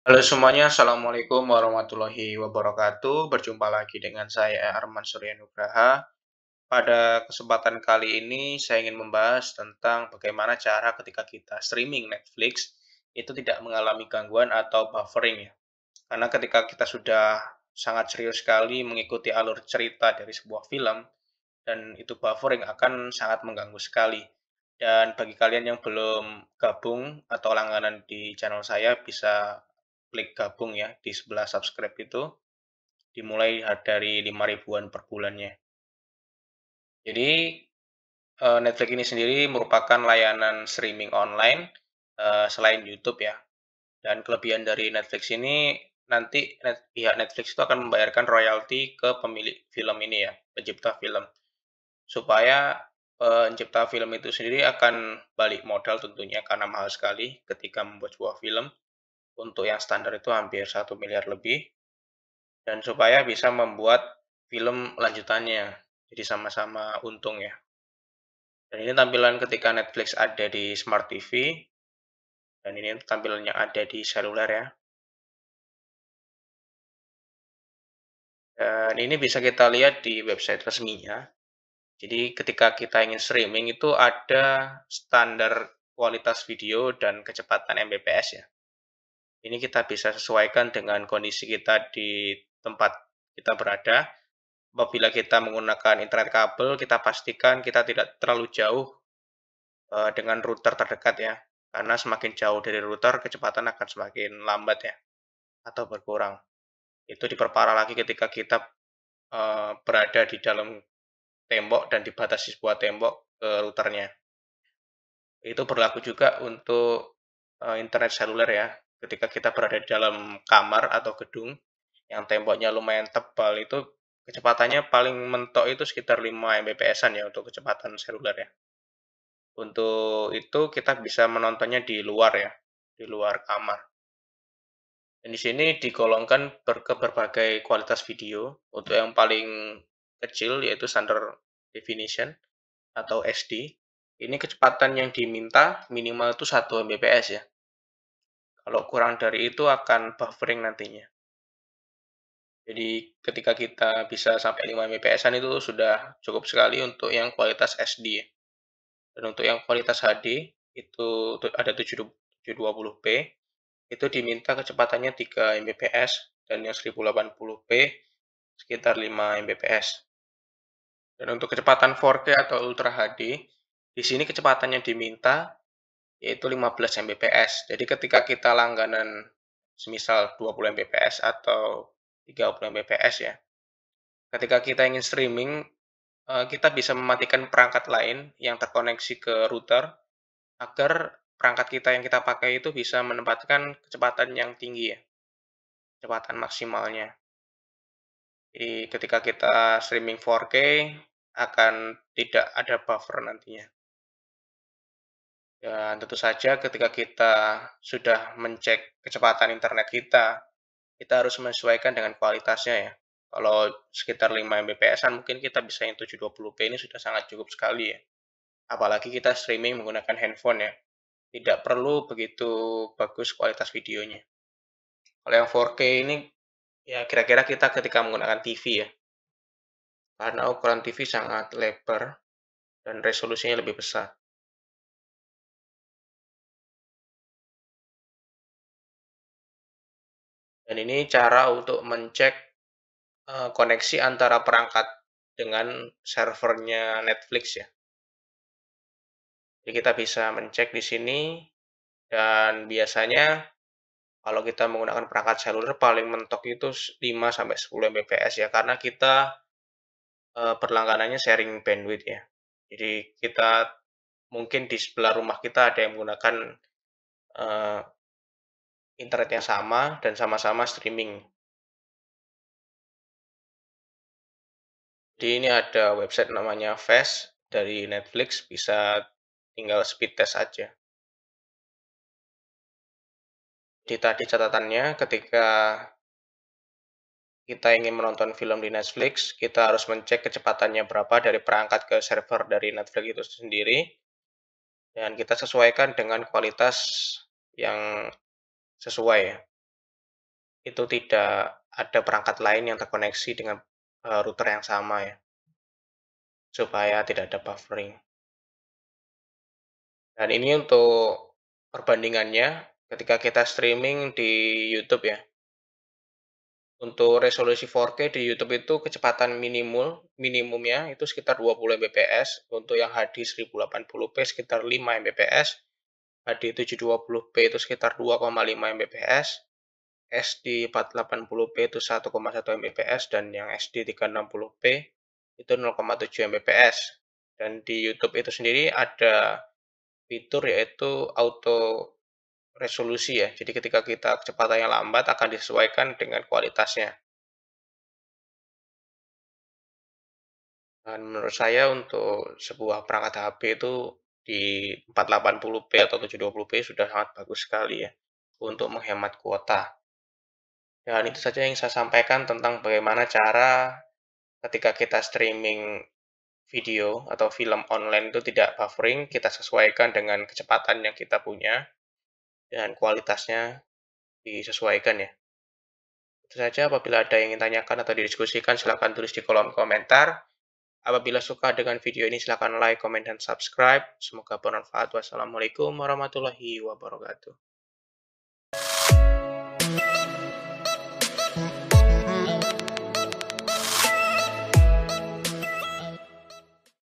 Halo semuanya, Assalamualaikum warahmatullahi wabarakatuh. Berjumpa lagi dengan saya eh, Arman Surya Nugraha. Pada kesempatan kali ini, saya ingin membahas tentang bagaimana cara ketika kita streaming Netflix itu tidak mengalami gangguan atau buffering ya. Karena ketika kita sudah sangat serius sekali mengikuti alur cerita dari sebuah film, dan itu buffering akan sangat mengganggu sekali. Dan bagi kalian yang belum gabung atau langganan di channel saya bisa klik gabung ya di sebelah subscribe itu dimulai dari 5 ribuan per bulannya. Jadi eh, Netflix ini sendiri merupakan layanan streaming online eh, selain YouTube ya. Dan kelebihan dari Netflix ini nanti pihak Netflix itu akan membayarkan royalti ke pemilik film ini ya, pencipta film. Supaya eh, pencipta film itu sendiri akan balik modal tentunya karena mahal sekali ketika membuat sebuah film untuk yang standar itu hampir satu miliar lebih dan supaya bisa membuat film lanjutannya jadi sama-sama untung ya dan ini tampilan ketika Netflix ada di Smart TV dan ini tampilannya ada di seluler ya dan ini bisa kita lihat di website resminya jadi ketika kita ingin streaming itu ada standar kualitas video dan kecepatan Mbps ya ini kita bisa sesuaikan dengan kondisi kita di tempat kita berada. Apabila kita menggunakan internet kabel, kita pastikan kita tidak terlalu jauh eh, dengan router terdekat ya. Karena semakin jauh dari router, kecepatan akan semakin lambat ya, atau berkurang. Itu diperparah lagi ketika kita eh, berada di dalam tembok dan dibatasi sebuah tembok ke routernya. Itu berlaku juga untuk eh, internet seluler ya ketika kita berada di dalam kamar atau gedung yang temboknya lumayan tebal itu kecepatannya paling mentok itu sekitar 5 mbps ya untuk kecepatan seluler ya. Untuk itu kita bisa menontonnya di luar ya, di luar kamar. Dan di sini digolongkan ber ke berbagai kualitas video. Untuk yang paling kecil yaitu standard definition atau SD. Ini kecepatan yang diminta minimal itu 1 Mbps ya. Kalau kurang dari itu akan buffering nantinya. Jadi ketika kita bisa sampai 5 Mbps-an itu sudah cukup sekali untuk yang kualitas SD. Dan untuk yang kualitas HD itu ada 720p, itu diminta kecepatannya 3 Mbps dan yang 1080p sekitar 5 Mbps. Dan untuk kecepatan 4K atau Ultra HD, di sini kecepatannya diminta yaitu 15 Mbps. Jadi ketika kita langganan semisal 20 Mbps atau 30 Mbps ya. Ketika kita ingin streaming, eh, kita bisa mematikan perangkat lain yang terkoneksi ke router agar perangkat kita yang kita pakai itu bisa menempatkan kecepatan yang tinggi ya. Kecepatan maksimalnya. Jadi ketika kita streaming 4K akan tidak ada buffer nantinya. Dan tentu saja ketika kita sudah mencek kecepatan internet kita, kita harus menyesuaikan dengan kualitasnya ya. Kalau sekitar 5 Mbps mungkin kita bisa yang 720p ini sudah sangat cukup sekali ya. Apalagi kita streaming menggunakan handphone ya. Tidak perlu begitu bagus kualitas videonya. Kalau yang 4K ini ya kira-kira kita ketika menggunakan TV ya. Karena ukuran TV sangat lebar dan resolusinya lebih besar. Dan ini cara untuk mencek uh, koneksi antara perangkat dengan servernya Netflix ya. Jadi kita bisa mencek di sini dan biasanya kalau kita menggunakan perangkat seluler paling mentok itu 5 sampai 10 Mbps ya karena kita uh, eh, perlangganannya sharing bandwidth ya. Jadi kita mungkin di sebelah rumah kita ada yang menggunakan uh, internetnya sama dan sama-sama streaming. Jadi ini ada website namanya Fast dari Netflix bisa tinggal speed test aja. Di tadi catatannya ketika kita ingin menonton film di Netflix, kita harus mencek kecepatannya berapa dari perangkat ke server dari Netflix itu sendiri. Dan kita sesuaikan dengan kualitas yang sesuai ya. Itu tidak ada perangkat lain yang terkoneksi dengan router yang sama ya. Supaya tidak ada buffering. Dan ini untuk perbandingannya ketika kita streaming di YouTube ya. Untuk resolusi 4K di YouTube itu kecepatan minimal minimumnya itu sekitar 20 Mbps, untuk yang HD 1080p sekitar 5 Mbps, HD 720p itu sekitar 2,5 Mbps, SD 480p itu 1,1 Mbps, dan yang SD 360p itu 0,7 Mbps. Dan di YouTube itu sendiri ada fitur yaitu auto resolusi ya. Jadi ketika kita kecepatannya lambat akan disesuaikan dengan kualitasnya. Dan menurut saya untuk sebuah perangkat HP itu di 480p atau 720p sudah sangat bagus sekali ya untuk menghemat kuota. Dan itu saja yang saya sampaikan tentang bagaimana cara ketika kita streaming video atau film online itu tidak buffering, kita sesuaikan dengan kecepatan yang kita punya dan kualitasnya disesuaikan ya. Itu saja apabila ada yang ingin tanyakan atau didiskusikan silahkan tulis di kolom komentar. Apabila suka dengan video ini, silahkan like, comment dan subscribe. Semoga bermanfaat. Wassalamualaikum warahmatullahi wabarakatuh.